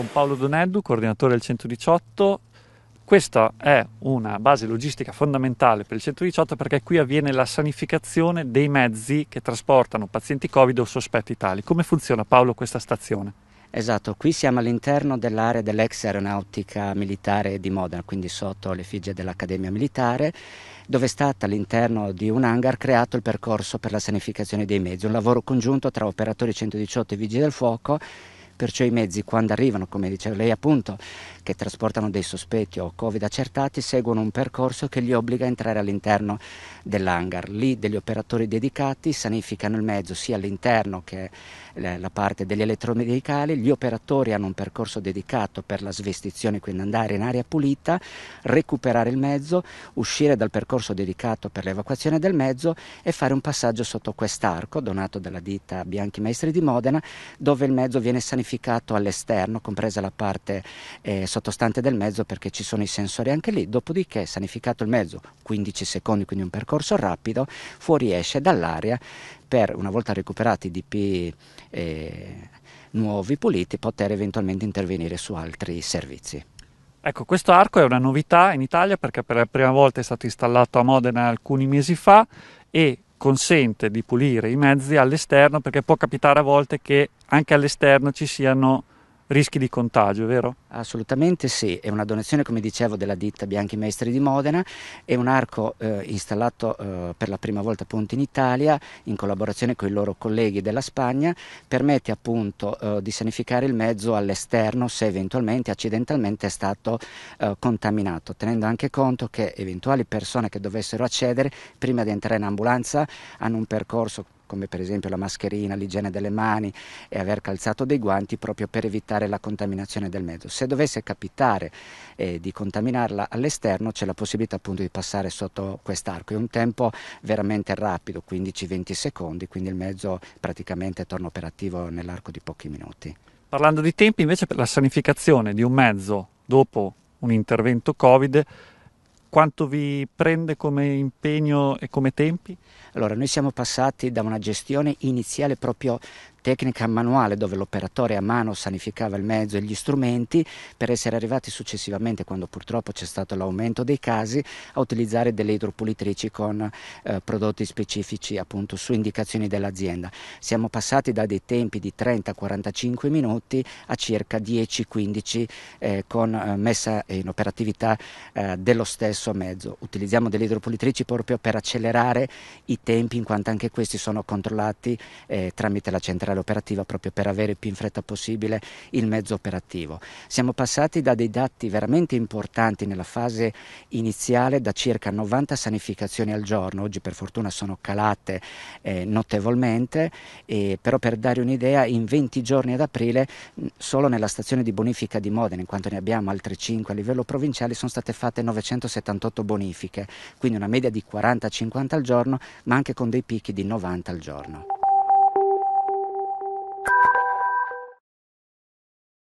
con Paolo Doneddu, coordinatore del 118. Questa è una base logistica fondamentale per il 118 perché qui avviene la sanificazione dei mezzi che trasportano pazienti Covid o sospetti tali. Come funziona Paolo questa stazione? Esatto, qui siamo all'interno dell'area dell'ex aeronautica militare di Modena, quindi sotto l'effigie dell'Accademia Militare, dove è stato all'interno di un hangar creato il percorso per la sanificazione dei mezzi, un lavoro congiunto tra operatori 118 e vigili del fuoco perciò i mezzi quando arrivano, come diceva lei appunto, che trasportano dei sospetti o covid accertati, seguono un percorso che li obbliga a entrare all'interno dell'hangar. Lì degli operatori dedicati sanificano il mezzo sia all'interno che eh, la parte degli elettromedicali, gli operatori hanno un percorso dedicato per la svestizione, quindi andare in aria pulita, recuperare il mezzo, uscire dal percorso dedicato per l'evacuazione del mezzo e fare un passaggio sotto quest'arco donato dalla ditta Bianchi Maestri di Modena dove il mezzo viene sanificato modificato all'esterno, compresa la parte eh, sottostante del mezzo perché ci sono i sensori anche lì, dopodiché sanificato il mezzo 15 secondi, quindi un percorso rapido, fuoriesce dall'aria per una volta recuperati i DP eh, nuovi, puliti, poter eventualmente intervenire su altri servizi. Ecco, questo arco è una novità in Italia perché per la prima volta è stato installato a Modena alcuni mesi fa e consente di pulire i mezzi all'esterno perché può capitare a volte che anche all'esterno ci siano rischi di contagio, vero? Assolutamente sì, è una donazione come dicevo della ditta Bianchi Maestri di Modena, è un arco eh, installato eh, per la prima volta appunto in Italia in collaborazione con i loro colleghi della Spagna, permette appunto eh, di sanificare il mezzo all'esterno se eventualmente accidentalmente è stato eh, contaminato, tenendo anche conto che eventuali persone che dovessero accedere prima di entrare in ambulanza hanno un percorso come per esempio la mascherina, l'igiene delle mani e aver calzato dei guanti proprio per evitare la contaminazione del mezzo. Se dovesse capitare eh, di contaminarla all'esterno c'è la possibilità appunto di passare sotto quest'arco. È un tempo veramente rapido, 15-20 secondi, quindi il mezzo praticamente torna operativo nell'arco di pochi minuti. Parlando di tempi, invece, per la sanificazione di un mezzo dopo un intervento Covid, quanto vi prende come impegno e come tempi? Allora, noi siamo passati da una gestione iniziale proprio tecnica manuale dove l'operatore a mano sanificava il mezzo e gli strumenti per essere arrivati successivamente, quando purtroppo c'è stato l'aumento dei casi, a utilizzare delle idropulitrici con eh, prodotti specifici appunto su indicazioni dell'azienda. Siamo passati da dei tempi di 30-45 minuti a circa 10-15 eh, con eh, messa in operatività eh, dello stesso mezzo. Utilizziamo delle idropulitrici proprio per accelerare i tempi in quanto anche questi sono controllati eh, tramite la centrale digitale operativa proprio per avere più in fretta possibile il mezzo operativo. Siamo passati da dei dati veramente importanti nella fase iniziale da circa 90 sanificazioni al giorno, oggi per fortuna sono calate eh, notevolmente, eh, però per dare un'idea in 20 giorni ad aprile solo nella stazione di bonifica di Modena, in quanto ne abbiamo altre 5 a livello provinciale, sono state fatte 978 bonifiche, quindi una media di 40-50 al giorno, ma anche con dei picchi di 90 al giorno.